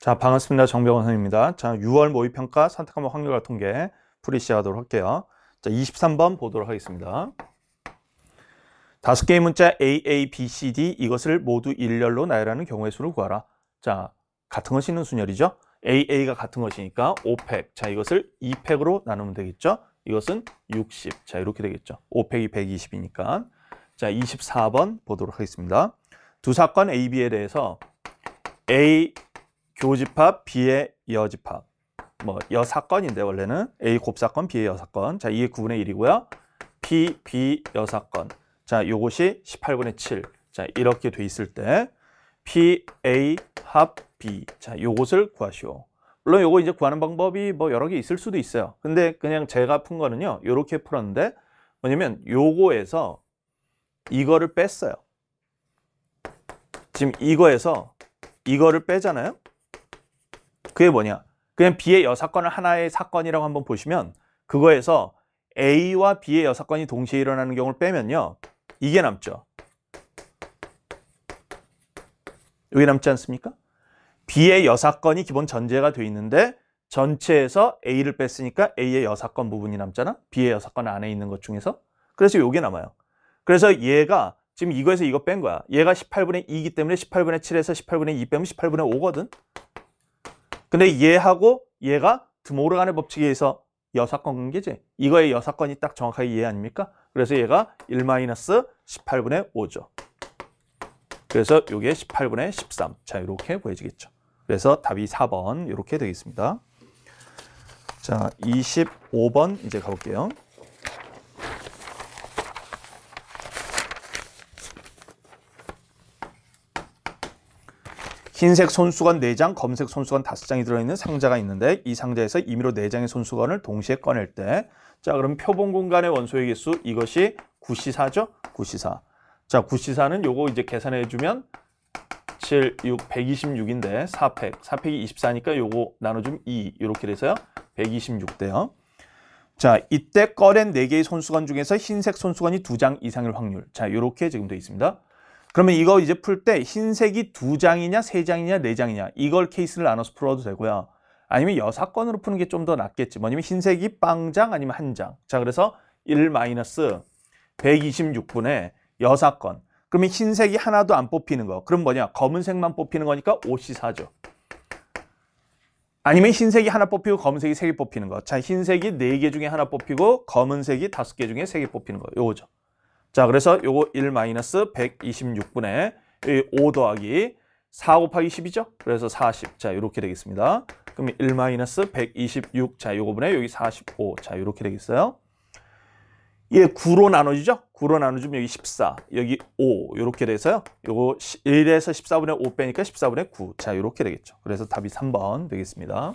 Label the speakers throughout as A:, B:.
A: 자, 반갑습니다. 정병원 선생입니다. 자, 6월 모의평가 선택과목 확률과 통계 풀이 시작하도록 할게요. 자, 23번 보도록 하겠습니다. 다섯 개의 문자 A, A, B, C, D 이것을 모두 일렬로 나열하는 경우의 수를 구하라. 자, 같은 것이 있는 순열이죠. A, A가 같은 것이니까 5팩. 자, 이것을 2팩으로 나누면 되겠죠. 이것은 60. 자, 이렇게 되겠죠. 5팩이 120이니까. 자, 24번 보도록 하겠습니다. 두 사건 AB에 대해서 A, 교집합, 비의 여집합. 뭐 여사건인데 원래는 A 곱사건, B의 여사건. 자, 이게 9분의 1이고요. B, B 여사건. 자, 요것이 18분의 7. 자, 이렇게 돼 있을 때 P, A 합 B. 자, 요것을 구하시오. 물론 요거 이제 구하는 방법이 뭐 여러 개 있을 수도 있어요. 근데 그냥 제가 푼 거는요. 요렇게 풀었는데 뭐냐면 요거에서 이거를 뺐어요. 지금 이거에서 이거를 빼잖아요. 그게 뭐냐? 그냥 B의 여사건을 하나의 사건이라고 한번 보시면 그거에서 A와 B의 여사건이 동시에 일어나는 경우를 빼면요. 이게 남죠. 여기 남지 않습니까? B의 여사건이 기본 전제가 돼 있는데 전체에서 A를 뺐으니까 A의 여사건 부분이 남잖아? B의 여사건 안에 있는 것 중에서. 그래서 요게 남아요. 그래서 얘가 지금 이거에서 이거 뺀 거야. 얘가 18분의 2이기 때문에 18분의 7에서 18분의 2 빼면 18분의 5거든. 근데 얘하고 얘가 드모르간의 법칙에 의해서 여사건 관계지. 이거의 여사건이 딱 정확하게 얘 아닙니까? 그래서 얘가 1-18분의 5죠. 그래서 이게 18분의 13. 자, 이렇게 보여지겠죠. 그래서 답이 4번 이렇게 되겠습니다. 자, 25번 이제 가볼게요. 흰색 손수건 4장, 검색 손수건 5장이 들어있는 상자가 있는데 이 상자에서 임의로 4장의 손수건을 동시에 꺼낼 때 자, 그럼 표본 공간의 원소의 개수 이것이 9C4죠? 9C4. 자, 9C4는 요거 이제 계산해 주면 7, 6, 126인데 4팩, 4팩이 24니까 요거 나눠주면 2 이렇게 돼서요. 126대요. 자, 이때 꺼낸 4개의 손수건 중에서 흰색 손수건이 2장 이상일 확률. 자, 요렇게 지금 되어 있습니다. 그러면 이거 이제 풀 때 흰색이 두 장이냐 세 장이냐 네 장이냐 이걸 케이스를 나눠서 풀어도 되고요. 아니면 여사건으로 푸는 게 좀 더 낫겠지. 뭐냐면 흰색이 빵장 아니면 한 장. 자, 그래서 1 126분의 여사건. 그러면 흰색이 하나도 안 뽑히는 거. 그럼 뭐냐? 검은색만 뽑히는 거니까 5시 4죠. 아니면 흰색이 하나 뽑히고 검은색이 세 개 뽑히는 거. 자, 흰색이 네 개 중에 하나 뽑히고 검은색이 다섯 개 중에 세 개 뽑히는 거. 요거죠. 자, 그래서 요거 1 1 2 6분에5 더하기 4 곱하기 10이죠? 그래서 40. 자, 이렇게 되겠습니다. 그럼 1 126. 자, 요거 분의 여기 45. 자, 이렇게 되겠어요. 예, 9로 나눠지죠 9로 나눠주면 여기 14, 여기 5 이렇게 돼서요. 요거 1에서 14분의 5 빼니까 14분의 9. 자, 이렇게 되겠죠. 그래서 답이 3번 되겠습니다.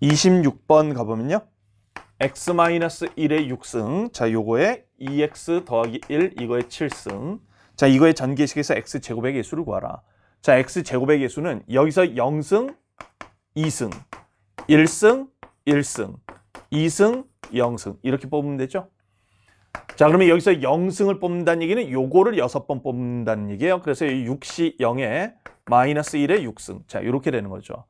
A: 26번 가보면요. x-1의 6승. 자, 요거에 2x 더하기 1 이거의 7승 자 이거의 전개식에서 x제곱의 개수를 구하라 자 x제곱의 개수는 여기서 0승 2승 1승 1승 2승 0승 이렇게 뽑으면 되죠 자 그러면 여기서 0승을 뽑는다는 얘기는 요거를 6번 뽑는다는 얘기예요 그래서 6시 0에 마이너스 1에 6승 자 이렇게 되는 거죠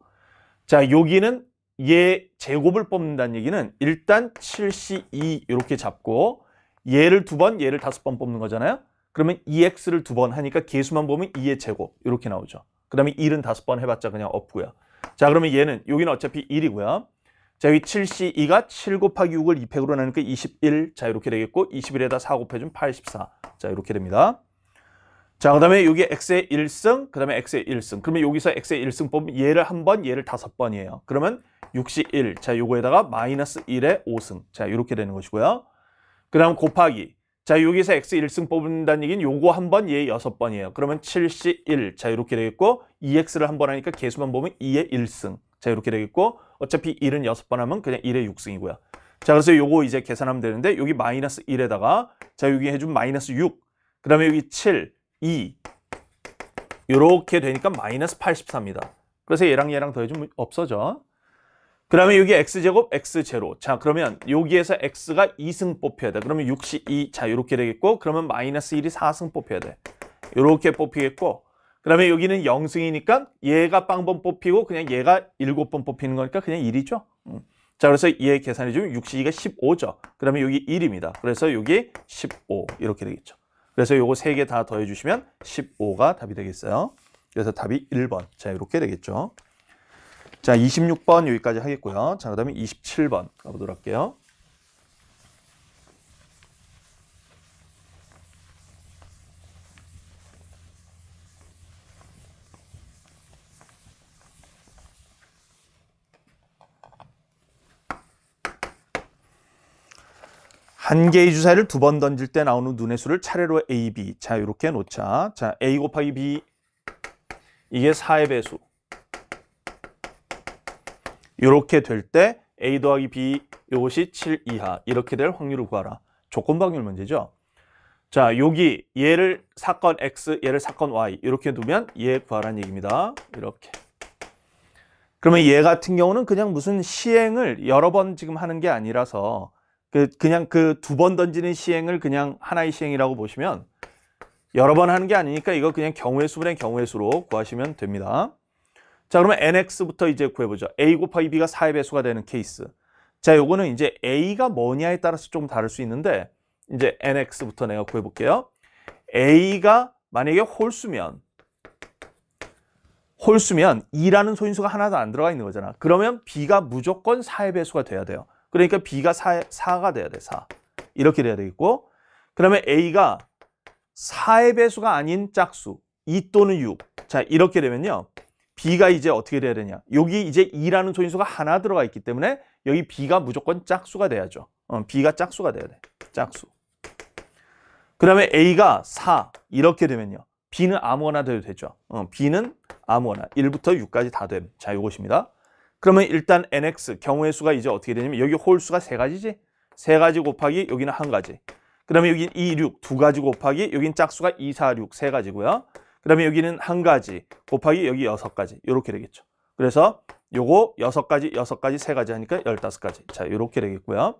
A: 자 여기는 얘 제곱을 뽑는다는 얘기는 일단 7시 2 이렇게 잡고 얘를 두 번, 얘를 다섯 번 뽑는 거잖아요. 그러면 2x를 두 번 하니까 개수만 보면 2의 제곱 이렇게 나오죠. 그 다음에 1은 다섯 번 해봤자 그냥 없고요. 자 그러면 얘는 여기는 어차피 1이고요. 자 여기 7C2가 7 곱하기 6을 2팩으로 나누니까 21. 자 이렇게 되겠고 21에다 4 곱해주면 84. 자 이렇게 됩니다. 자, 그 다음에 여기 x의 1승, 그 다음에 x의 1승. 그러면 여기서 x의 1승 뽑으면 얘를 한 번, 얘를 다섯 번이에요. 그러면 61. 자, 요거에다가 마이너스 1의 5승. 자, 이렇게 되는 것이고요. 그 다음 곱하기. 자, 여기서 x 1승 뽑는다는 얘기는 요거 한 번, 얘 여섯 번이에요. 그러면 7C1. 자, 이렇게 되겠고, 2x를 한 번 하니까 개수만 보면 2의 1승. 자, 이렇게 되겠고, 어차피 1은 여섯 번 하면 그냥 1의 6승이고요. 자, 그래서 요거 이제 계산하면 되는데, 여기 마이너스 1에다가, 자, 여기 해준 마이너스 6. 그 다음에 여기 7, 2. 요렇게 되니까 마이너스 84입니다. 그래서 얘랑 얘랑 더해주면 없어져. 그 다음에 여기 x제곱, x0. 자, 그러면 여기에서 x가 2승 뽑혀야 돼. 그러면 6 2. 자, 이렇게 되겠고, 그러면 마이너스 1이 4승 뽑혀야 돼. 이렇게 뽑히겠고, 그 다음에 여기는 0승이니까 얘가 빵번 뽑히고, 그냥 얘가 7번 뽑히는 거니까 그냥 1이죠. 음. 자, 그래서 얘 계산해 주면 6 2가 15죠. 그 다음에 여기 1입니다. 그래서 여기 15. 이렇게 되겠죠. 그래서 요거 3개 다 더해 주시면 15가 답이 되겠어요. 그래서 답이 1번. 자, 이렇게 되겠죠. 자, 26번 여기까지 하겠고요. 자, 그 다음에 27번 가보도록 할게요. 한 개의 주사를 두 번 던질 때 나오는 눈의 수를 차례로 A, B. 자, 이렇게 놓자. 자, A 곱하기 B. 이게 4의 배수. 이렇게 될 때 A 더하기 B 이것이 7 이하 이렇게 될 확률을 구하라. 조건방률 문제죠. 자, 여기 얘를 사건 X, 얘를 사건 Y 이렇게 두면 얘 구하라는 얘기입니다. 이렇게. 그러면 얘 같은 경우는 그냥 무슨 시행을 여러 번 지금 하는 게 아니라서 그 그냥 그 두 번 던지는 시행을 그냥 하나의 시행이라고 보시면 여러 번 하는 게 아니니까 이거 그냥 경우의 수분의 경우의 수로 구하시면 됩니다. 자, 그러면 nx부터 이제 구해보죠. a 곱하기 b가 4의 배수가 되는 케이스. 자, 요거는 이제 a가 뭐냐에 따라서 조금 다를 수 있는데 이제 nx부터 내가 구해볼게요. a가 만약에 홀수면 홀수면 2라는 소인수가 하나도 안 들어가 있는 거잖아. 그러면 b가 무조건 4의 배수가 돼야 돼요. 그러니까 b가 4, 4가 돼야 돼, 4. 이렇게 돼야 되겠고 그러면 a가 4의 배수가 아닌 짝수 2 e 또는 6. 자, 이렇게 되면요. B가 이제 어떻게 돼야 되냐 여기 이제 2라는 소인수가 하나 들어가 있기 때문에 여기 B가 무조건 짝수가 돼야죠 어, B가 짝수가 돼야 돼 짝수 그 다음에 A가 4 이렇게 되면요 B는 아무거나 돼도 되죠 어, B는 아무거나 1부터 6까지 다됨자 요것입니다 그러면 일단 nx 경우의 수가 이제 어떻게 되냐면 여기 홀수가 세 가지지 세 가지 곱하기 여기는 한 가지 그 다음에 여기 2, 6 두 가지 곱하기 여긴 짝수가 2, 4, 6 세 가지고요 그 다음에 여기는 한 가지 곱하기 여기 여섯 가지 이렇게 되겠죠 그래서 요거 여섯 가지 여섯 가지 세 가지 하니까 열다섯 가지자 이렇게 되겠고요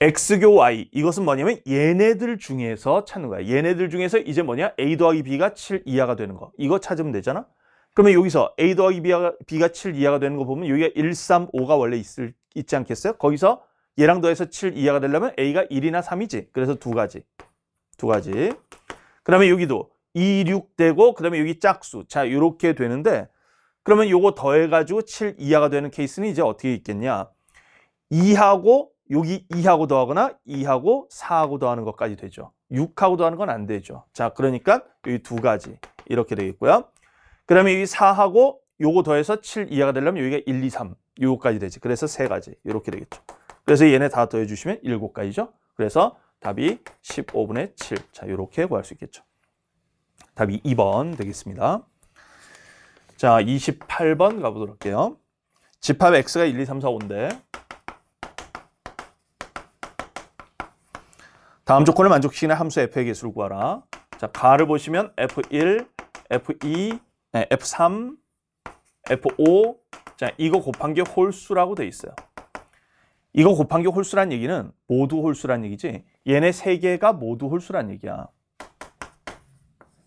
A: x교 y 이것은 뭐냐면 얘네들 중에서 찾는 거야 얘네들 중에서 이제 뭐냐 a 더하기 b가 7 이하가 되는 거 이거 찾으면 되잖아 그러면 여기서 a 더하기 b가, b가 7 이하가 되는 거 보면 여기가 1, 3, 5가 원래 있을, 있지 않겠어요? 거기서 얘랑 더해서 7 이하가 되려면 a가 1이나 3이지 그래서 두 가지 두 가지 그 다음에 여기도 26 되고 그다음에 여기 짝수. 자, 이렇게 되는데 그러면 요거 더해 가지고 7 이하가 되는 케이스는 이제 어떻게 있겠냐? 2하고 여기 2하고 더하거나 2하고 4하고 더하는 것까지 되죠. 6하고 더하는 건 안 되죠. 자, 그러니까 여기 두 가지 이렇게 되겠고요. 그다음에 여기 4하고 요거 더해서 7 이하가 되려면 여기가 1, 2, 3 요거까지 되지. 그래서 세 가지 이렇게 되겠죠. 그래서 얘네 다 더해 주시면 7가지죠. 그래서 답이 15분의 7. 자, 이렇게 구할 수 있겠죠. 답이 2번 되겠습니다. 자, 28번 가보도록 할게요. 집합 x가 1, 2, 3, 4, 5인데 다음 조건을 만족시키는 함수 f의 개수를 구하라. 자, 가를 보시면 f1, f2, 네, f3, f5 자, 이거 곱한 게 홀수라고 돼 있어요. 이거 곱한 게 홀수란 얘기는 모두 홀수란 얘기지 얘네 세 개가 모두 홀수란 얘기야.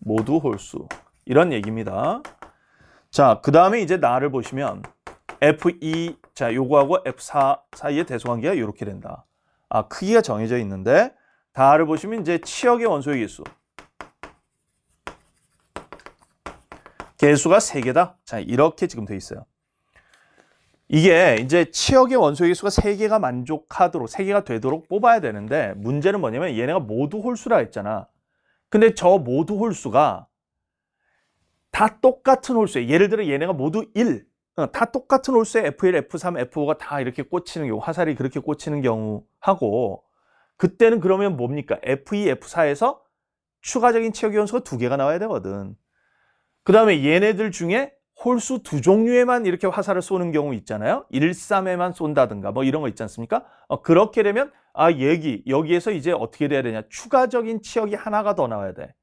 A: 모두 홀수 이런 얘기입니다. 자, 그 다음에 이제 나를 보시면 F2, e, 자, 요거하고 F4 사이의 대소관계가 이렇게 된다. 아, 크기가 정해져 있는데 다를 보시면 이제 치역의 원소의 개수. 개수가 3개다. 자, 이렇게 지금 돼 있어요. 이게 이제 치역의 원소의 개수가 3개가 만족하도록, 3개가 되도록 뽑아야 되는데 문제는 뭐냐면 얘네가 모두 홀수라 했잖아. 근데 저 모두 홀수가 다 똑같은 홀수에 예를 들어 얘네가 모두 1. 어, 다 똑같은 홀수에 F1, F3, F5가 다 이렇게 꽂히는 경우, 화살이 그렇게 꽂히는 경우하고 그때는 그러면 뭡니까? F2, F4에서 추가적인 체육 연수가 두 개가 나와야 되거든. 그 다음에 얘네들 중에 홀수 두 종류에만 이렇게 화살을 쏘는 경우 있잖아요. 1, 3에만 쏜다든가 뭐 이런 거 있지 않습니까? 어, 그렇게 되면 아 여기 여기에서 이제 어떻게 돼야 되냐 추가적인 치역이 하나가 더 나와야 돼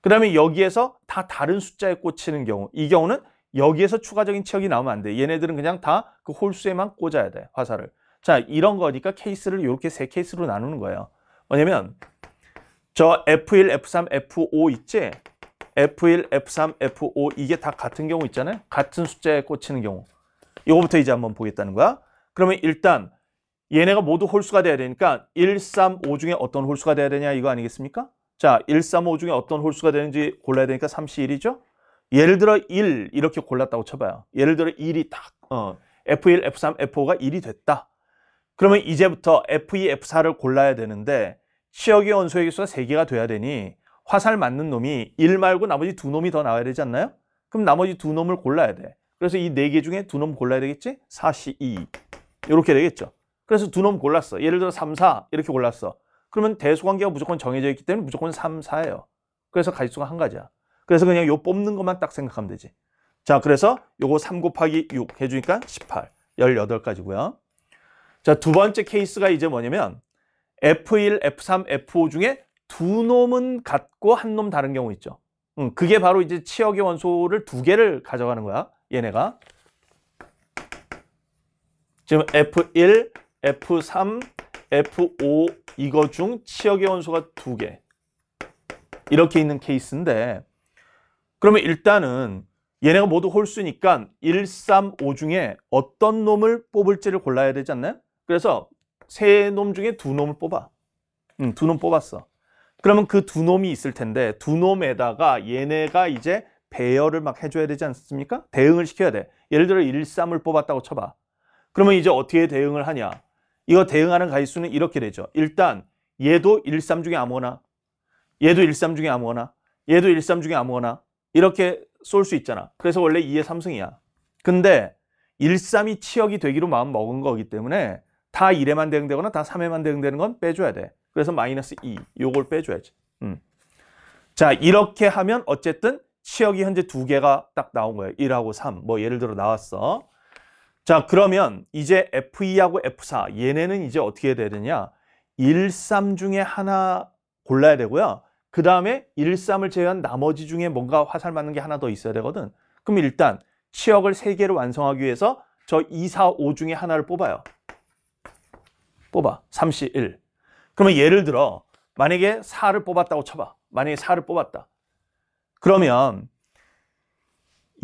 A: 그 다음에 여기에서 다 다른 숫자에 꽂히는 경우 이 경우는 여기에서 추가적인 치역이 나오면 안 돼 얘네들은 그냥 다 그 홀수에만 꽂아야 돼 화살을 자 이런 거니까 케이스를 이렇게 세 케이스로 나누는 거예요 뭐냐면 저 F1, F3, F5 있지? F1, F3, F5 이게 다 같은 경우 있잖아요 같은 숫자에 꽂히는 경우 이거부터 이제 한번 보겠다는 거야 그러면 일단 얘네가 모두 홀수가 돼야 되니까 1, 3, 5 중에 어떤 홀수가 돼야 되냐 이거 아니겠습니까? 자, 1, 3, 5 중에 어떤 홀수가 되는지 골라야 되니까 3 1이죠 예를 들어 1 이렇게 골랐다고 쳐봐요. 예를 들어 1이 딱 어, F1, F3, f 5가 1이 됐다. 그러면 이제부터 F2, F4를 골라야 되는데 치역의 원소의 개수가 3개가 돼야 되니 화살 맞는 놈이 1 말고 나머지 두 놈이 더 나와야 되지 않나요? 그럼 나머지 두 놈을 골라야 돼. 그래서 이 네 개 중에 두 놈 골라야 되겠지? 4C2 이렇게 되겠죠. 그래서 두 놈 골랐어. 예를 들어 3, 4 이렇게 골랐어. 그러면 대수관계가 무조건 정해져 있기 때문에 무조건 3, 4예요. 그래서 가짓수가 한 가지야. 그래서 그냥 요 뽑는 것만 딱 생각하면 되지. 자, 그래서 요거 3 곱하기 6 해주니까 18, 18가지고요. 자, 두 번째 케이스가 이제 뭐냐면 F1, F3, F5 중에 두 놈은 같고 한 놈 다른 경우 있죠. 음, 그게 바로 이제 치역의 원소를 두 개를 가져가는 거야. 얘네가. 지금 F1, F3, F5 이거 중 치역의 원소가 두 개 이렇게 있는 케이스인데 그러면 일단은 얘네가 모두 홀수니까 1, 3, 5 중에 어떤 놈을 뽑을지를 골라야 되지 않나요? 그래서 세 놈 중에 두 놈을 뽑아 음, 두놈 뽑았어 그러면 그 두 놈이 있을 텐데 두 놈에다가 얘네가 이제 배열을 막 해줘야 되지 않습니까? 대응을 시켜야 돼 예를 들어 1, 3을 뽑았다고 쳐봐 그러면 이제 어떻게 대응을 하냐 이거 대응하는 가짓수는 이렇게 되죠. 일단 얘도 13 중에 아무거나 얘도 13 중에 아무거나 얘도 13 중에 아무거나 이렇게 쏠 수 있잖아. 그래서 원래 2의 3승이야. 근데 13이 치역이 되기로 마음 먹은 거기 때문에 다 1에만 대응되거나 다 3에만 대응되는 건 빼줘야 돼. 그래서 마이너스 2, 요걸 빼줘야지. 음. 자, 이렇게 하면 어쨌든 치역이 현재 두 개가 딱 나온 거예요. 1하고 3. 뭐 예를 들어 나왔어. 자 그러면 이제 F2하고 F4 얘네는 이제 어떻게 되느냐 1, 3 중에 하나 골라야 되고요 그 다음에 1, 3을 제외한 나머지 중에 뭔가 화살 맞는 게 하나 더 있어야 되거든 그럼 일단 치역을 3개를 완성하기 위해서 저 2, 4, 5 중에 하나를 뽑아요 뽑아 3, C, 1 그러면 예를 들어 만약에 4를 뽑았다고 쳐봐 만약에 4를 뽑았다 그러면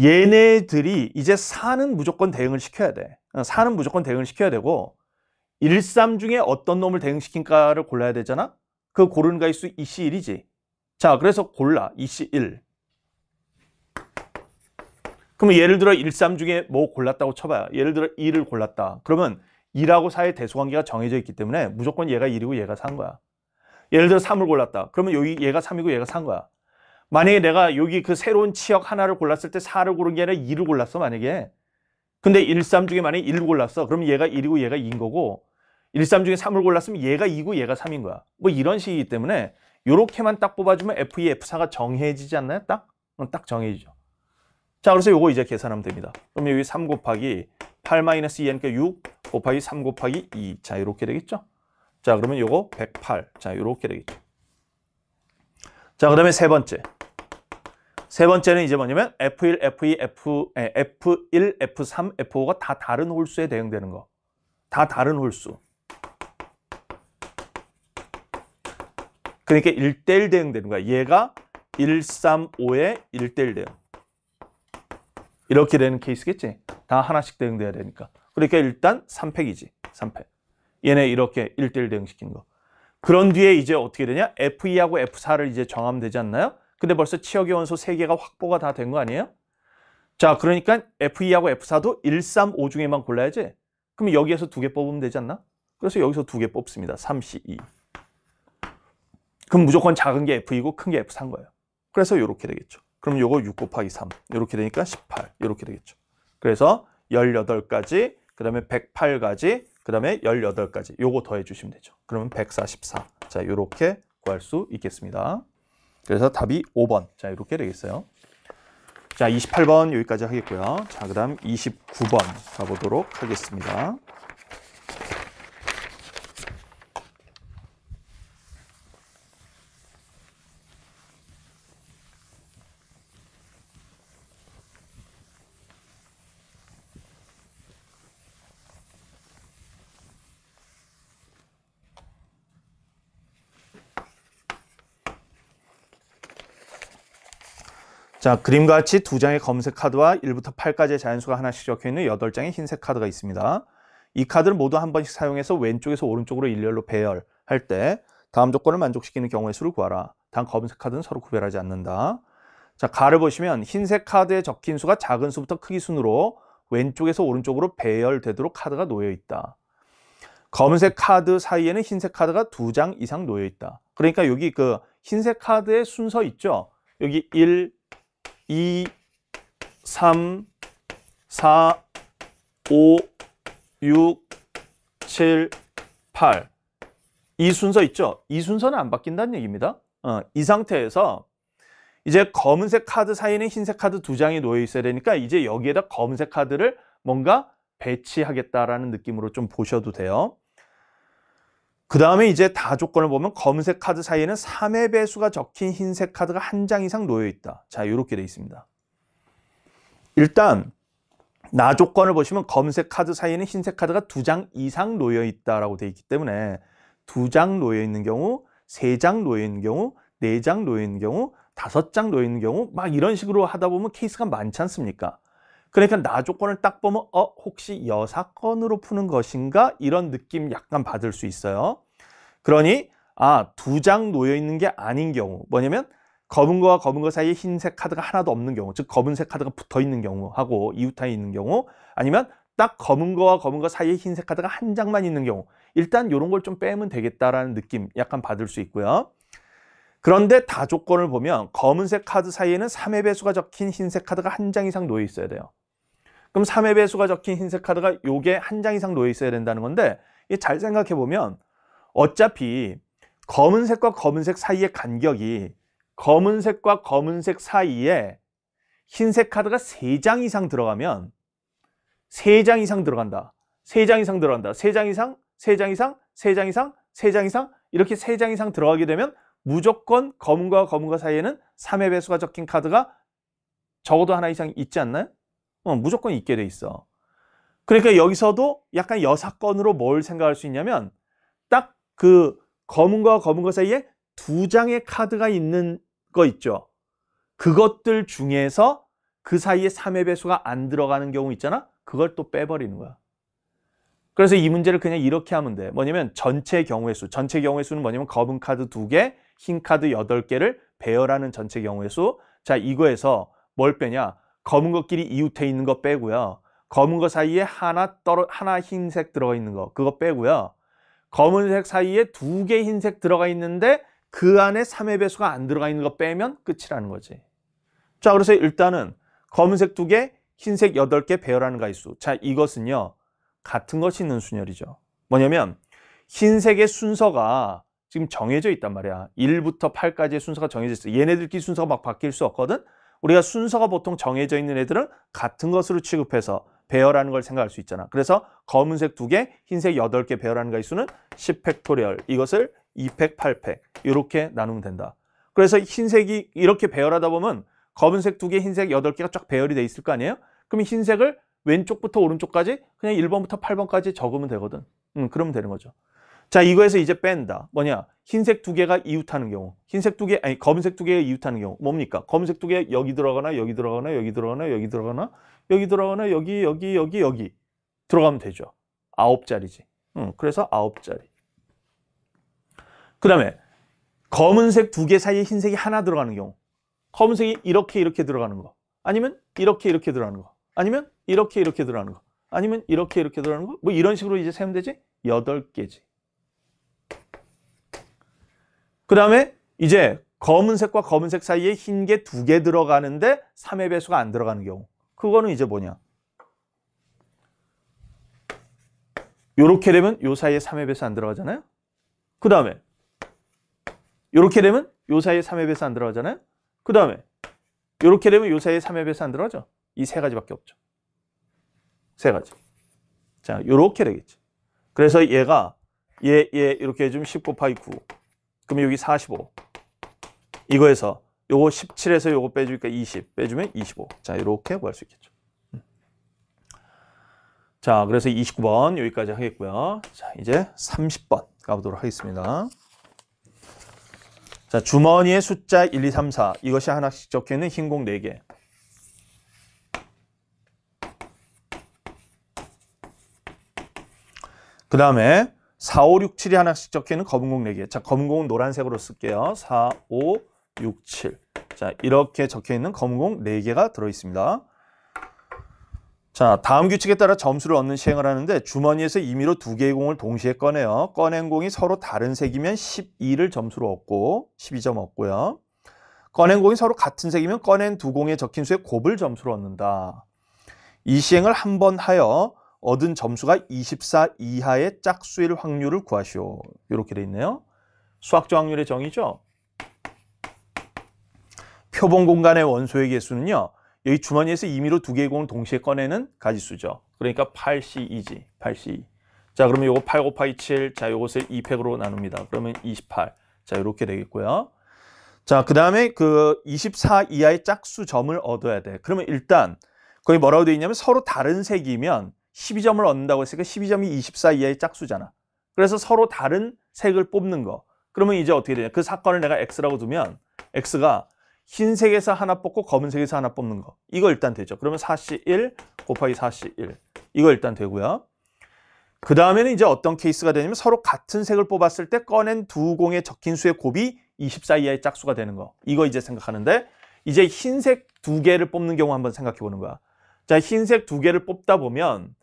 A: 얘네들이 이제 사는 무조건 대응을 시켜야 돼. 어, 사는 무조건 대응을 시켜야 되고 1, 3 중에 어떤 놈을 대응시킨가를 골라야 되잖아. 그 고르는 가의수 2C1이지. 자, 그래서 골라 2C1. 그러면 예를 들어 1, 3 중에 뭐 골랐다고 쳐봐요. 예를 들어 1을 골랐다. 그러면 2하고 4의 대소관계가 정해져 있기 때문에 무조건 얘가 1이고 얘가 3 거야. 예를 들어 3을 골랐다. 그러면 여기 얘가 3이고 얘가 3 거야. 만약에 내가 여기 그 새로운 치역 하나를 골랐을 때 4를 고른 게 아니라 2를 골랐어 만약에 근데 1, 3 중에 만약에 1을 골랐어 그럼 얘가 1이고 얘가 2인 거고 1, 3 중에 3을 골랐으면 얘가 2고 얘가 3인 거야 뭐 이런 식이기 때문에 이렇게만딱 뽑아주면 F2, F4가 정해지지 않나요? 딱? 딱 정해지죠 자 그래서 요거 이제 계산하면 됩니다 그럼 여기 3 곱하기 8 마이너스 2하니까 6 곱하기 3 곱하기 2자 이렇게 되겠죠 자 그러면 요거 108자 이렇게 되겠죠 자그 다음에 세 번째 세 번째는 이제 뭐냐면 F1, F2, F, F1, F3, F5가 다 다른 홀수에 대응되는 거. 다 다른 홀수. 그러니까 1대1 대응되는 거야. 얘가 1, 3, 5에 1대1 대응. 이렇게 되는 케이스겠지? 다 하나씩 대응돼야 되니까. 그러니까 일단 3팩이지. 3팩. 얘네 이렇게 1대1 대응시킨 거. 그런 뒤에 이제 어떻게 되냐? F2하고 F4를 이제 정하면 되지 않나요? 근데 벌써 치역의 원소 3개가 확보가 다 된 거 아니에요? 자, 그러니까 F2하고 F4도 1, 3, 5 중에만 골라야지. 그럼 여기에서 두 개 뽑으면 되지 않나? 그래서 여기서 두 개 뽑습니다. 3, C, 2. 그럼 무조건 작은 게 F이고 큰 게 F3 거예요. 그래서 이렇게 되겠죠. 그럼 이거6 곱하기 3. 이렇게 되니까 18. 이렇게 되겠죠. 그래서 18까지, 그 다음에 108까지, 그 다음에 18까지. 요거 더해 주시면 되죠. 그러면 144. 자, 이렇게 구할 수 있겠습니다. 그래서 답이 5번. 자, 이렇게 되겠어요. 자, 28번 여기까지 하겠고요. 자, 그 다음 29번 가보도록 하겠습니다. 자, 그림같이 두 장의 검색 카드와 1부터 8까지의 자연수가 하나씩 적혀 있는 8장의 흰색 카드가 있습니다. 이 카드를 모두 한 번씩 사용해서 왼쪽에서 오른쪽으로 일렬로 배열할 때 다음 조건을 만족시키는 경우의 수를 구하라. 단 검색 카드는 서로 구별하지 않는다. 자, 가를 보시면 흰색 카드에 적힌 수가 작은 수부터 크기 순으로 왼쪽에서 오른쪽으로 배열되도록 카드가 놓여 있다. 검은색 카드 사이에는 흰색 카드가 두 장 이상 놓여 있다. 그러니까 여기 그 흰색 카드의 순서 있죠? 여기 1, 2, 3, 4, 5, 6, 7, 8. 이 순서 있죠? 이 순서는 안 바뀐다는 얘기입니다. 어, 이 상태에서 이제 검은색 카드 사이에는 흰색 카드 두 장이 놓여 있어야 되니까 이제 여기에다 검은색 카드를 뭔가 배치하겠다라는 느낌으로 좀 보셔도 돼요. 그 다음에 이제 다 조건을 보면 검은색 카드 사이에는 3회 배수가 적힌 흰색 카드가 한 장 이상 놓여 있다. 자, 이렇게 되어 있습니다. 일단 나 조건을 보시면 검은색 카드 사이에는 흰색 카드가 두 장 이상 놓여 있다라고 되어 있기 때문에 두 장 놓여 있는 경우, 세 장 놓여 있는 경우, 네 장 놓여 있는 경우, 다섯 장 놓여 있는 경우 막 이런 식으로 하다 보면 케이스가 많지 않습니까? 그러니까 나 조건을 딱 보면 어 혹시 여사건으로 푸는 것인가 이런 느낌 약간 받을 수 있어요. 그러니 아 두 장 놓여 있는 게 아닌 경우 뭐냐면 검은 거와 검은 거 사이에 흰색 카드가 하나도 없는 경우 즉 검은색 카드가 붙어 있는 경우하고 이웃타에 있는 경우 아니면 딱 검은 거와 검은 거 사이에 흰색 카드가 한 장만 있는 경우 일단 이런 걸 좀 빼면 되겠다라는 느낌 약간 받을 수 있고요. 그런데 다 조건을 보면 검은색 카드 사이에는 3의 배수가 적힌 흰색 카드가 한 장 이상 놓여 있어야 돼요. 그럼 3회 배수가 적힌 흰색 카드가 요게 한 장 이상 놓여 있어야 된다는 건데 잘 생각해 보면 어차피 검은색과 검은색 사이의 간격이 검은색과 검은색 사이에 흰색 카드가 3장 이상 들어가면 3장 이상 들어간다. 3장 이상 들어간다. 3장 이상, 3장 이상, 3장 이상, 3장 이상 이렇게 3장 이상 들어가게 되면 무조건 검은과 검은과 사이에는 3의 배수가 적힌 카드가 적어도 하나 이상 있지 않나요? 어, 무조건 있게 돼 있어. 그러니까 여기서도 약간 여사건으로 뭘 생각할 수 있냐면 딱 그 검은과 검은거 사이에 두 장의 카드가 있는 거 있죠. 그것들 중에서 그 사이에 3의 배수가 안 들어가는 경우 있잖아. 그걸 또 빼버리는 거야. 그래서 이 문제를 그냥 이렇게 하면 돼. 뭐냐면 전체 경우의 수. 전체 경우의 수는 뭐냐면 검은 카드 두개흰 카드 여덟 개를 배열하는 전체 경우의 수. 자, 이거에서 뭘 빼냐? 검은 것끼리 이웃해 있는 거 빼고요. 검은 것 사이에 하나 떨어 하나 흰색 들어가 있는 거 그거 빼고요. 검은색 사이에 두 개 흰색 들어가 있는데 그 안에 3의 배수가 안 들어가 있는 거 빼면 끝이라는 거지. 자, 그래서 일단은 검은색 두 개, 흰색 여덟 개 배열하는 가이수. 자, 이것은요. 같은 것이 있는 순열이죠. 뭐냐면 흰색의 순서가 지금 정해져 있단 말이야. 1부터 8까지의 순서가 정해져 있어. 얘네들끼리 순서가 막 바뀔 수 없거든. 우리가 순서가 보통 정해져 있는 애들은 같은 것으로 취급해서 배열하는 걸 생각할 수 있잖아. 그래서 검은색 두개 흰색 여덟 개 배열하는 가의수는 10팩토리얼. 이것을 2팩, 8팩 이렇게 나누면 된다. 그래서 흰색이 이렇게 배열하다 보면 검은색 두개 흰색 여덟 개가쫙 배열이 돼 있을 거 아니에요? 그러면 흰색을 왼쪽부터 오른쪽까지 그냥 1번부터 8번까지 적으면 되거든. 음, 그러면 되는 거죠. 자 이거에서 이제 뺀다 뭐냐 흰색 두 개가 이웃하는 경우 흰색 두 개 아니 검은색 두 개가 이웃하는 경우 뭡니까 검은색 두 개 여기 들어가나 여기 들어가나 여기 들어가나 여기 들어가나 여기 들어가나 여기 여기 여기 여기 들어가면 되죠 아홉 자리지 응, 그래서 아홉 자리 그 다음에 검은색 두 개 사이에 흰색이 하나 들어가는 경우 검은색이 이렇게 이렇게 들어가는 거 아니면 이렇게 이렇게 들어가는 거 아니면 이렇게 이렇게 들어가는 거 아니면 이렇게 이렇게 들어가는 거 뭐 이런 식으로 이제 세면 되지 여덟 개지 그 다음에 이제 검은색과 검은색 사이에 흰 게 두 개 들어가는데 3의 배수가 안 들어가는 경우 그거는 이제 뭐냐 요렇게 되면 요 사이에 3의 배수 안 들어가잖아요 그 다음에 요렇게 되면 요 사이에 3의 배수 안 들어가잖아요 그 다음에 요렇게 되면 요 사이에 3의 배수 안 들어가죠 이 세 가지밖에 없죠 세 가지 자 요렇게 되겠죠 그래서 얘가 예, 예, 이렇게 해주면 1 9 파이 기9 그럼 여기 45 이거에서 요거 17에서 요거 빼주니까 20 빼주면 25자 이렇게 구할 수 있겠죠 자 그래서 29번 여기까지 하겠고요 자 이제 30번 가보도록 하겠습니다 자주머니에 숫자 1, 2, 3, 4 이것이 하나씩 적혀있는 흰공 4개 그 다음에 4, 5, 6, 7이 하나씩 적혀있는 검은공 4개. 자, 검은공은 노란색으로 쓸게요. 4, 5, 6, 7. 자, 이렇게 적혀있는 검은공 4개가 들어있습니다. 자, 다음 규칙에 따라 점수를 얻는 시행을 하는데 주머니에서 임의로 두 개의 공을 동시에 꺼내요. 꺼낸 공이 서로 다른 색이면 12를 점수로 얻고 12점 얻고요. 꺼낸 공이 서로 같은 색이면 꺼낸 두 공에 적힌 수의 곱을 점수로 얻는다. 이 시행을 한 번 하여 얻은 점수가 24 이하의 짝수일 확률을 구하시오. 이렇게 돼 있네요. 수학적 확률의 정의죠. 표본 공간의 원소의 개수는요. 여기 주머니에서 임의로 두 개의 공을 동시에 꺼내는 가짓수죠 그러니까 8C2지. 8C2. 자, 그러면 이거8 곱하기 7. 자, 이것을 2팩으로 나눕니다. 그러면 28. 자, 이렇게 되겠고요. 자, 그다음에 그 24 이하의 짝수 점을 얻어야 돼. 그러면 일단 거기 뭐라고 되어 있냐면 서로 다른 색이면 12점을 얻는다고 했으니까 12점이 24 이하의 짝수잖아. 그래서 서로 다른 색을 뽑는 거. 그러면 이제 어떻게 되냐. 그 사건을 내가 X라고 두면 X가 흰색에서 하나 뽑고 검은색에서 하나 뽑는 거. 이거 일단 되죠. 그러면 4C1 곱하기 4C1. 이거 일단 되고요. 그 다음에는 이제 어떤 케이스가 되냐면 서로 같은 색을 뽑았을 때 꺼낸 두 공의 적힌 수의 곱이 24 이하의 짝수가 되는 거. 이거 이제 생각하는데 이제 흰색 두 개를 뽑는 경우 한번 생각해 보는 거야. 자, 흰색 두 개를 뽑다 보면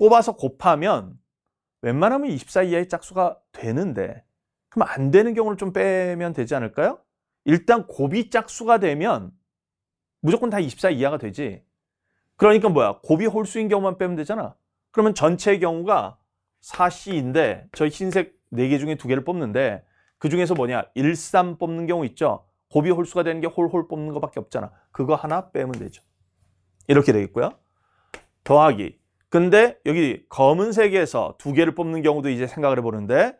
A: 뽑아서 곱하면 웬만하면 24 이하의 짝수가 되는데 그럼 안 되는 경우를 좀 빼면 되지 않을까요? 일단 곱이 짝수가 되면 무조건 다 24 이하가 되지. 그러니까 뭐야? 곱이 홀수인 경우만 빼면 되잖아. 그러면 전체의 경우가 4C인데 저 흰색 4개 중에 2개를 뽑는데 그 중에서 뭐냐? 1, 3 뽑는 경우 있죠. 곱이 홀수가 되는 게 홀홀 뽑는 것밖에 없잖아. 그거 하나 빼면 되죠. 이렇게 되겠고요. 더하기 근데 여기 검은색에서 두 개를 뽑는 경우도 이제 생각을 해보는데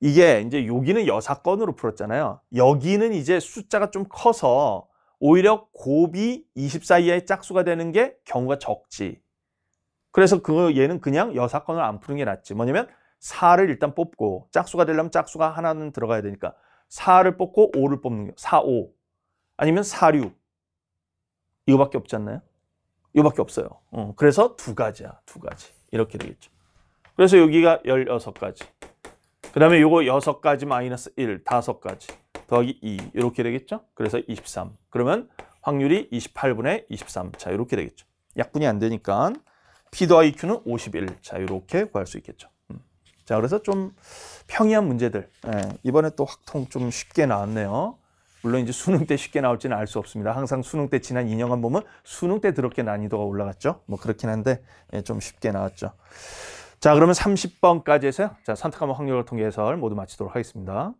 A: 이게 이제 여기는 여사건으로 풀었잖아요. 여기는 이제 숫자가 좀 커서 오히려 곱이 24 이하의 짝수가 되는 게 경우가 적지. 그래서 그 얘는 그냥 여사건을 안 푸는 게 낫지. 뭐냐면 4를 일단 뽑고 짝수가 되려면 짝수가 하나는 들어가야 되니까 4를 뽑고 5를 뽑는 게 4, 5 아니면 4, 6 이거밖에 없지 않나요? 이밖에 없어요. 어, 그래서 두 가지야. 두 가지. 이렇게 되겠죠. 그래서 여기가 16가지. 그 다음에 요거 6가지 마이너스 1, 5가지 더하기 2 이렇게 되겠죠? 그래서 23. 그러면 확률이 28분의 23. 자, 이렇게 되겠죠. 약분이 안 되니까 P 더하기 Q는 51. 자, 이렇게 구할 수 있겠죠. 음. 자, 그래서 좀 평이한 문제들. 예, 이번에 또 확통 좀 쉽게 나왔네요. 물론 이제 수능 때 쉽게 나올지는 알 수 없습니다. 항상 수능 때 지난 2년간 보면 수능 때 드럽게 난이도가 올라갔죠. 뭐 그렇긴 한데 예, 좀 쉽게 나왔죠. 자 그러면 30번까지 해서요. 자 선택한 확률을 통해서 모두 마치도록 하겠습니다.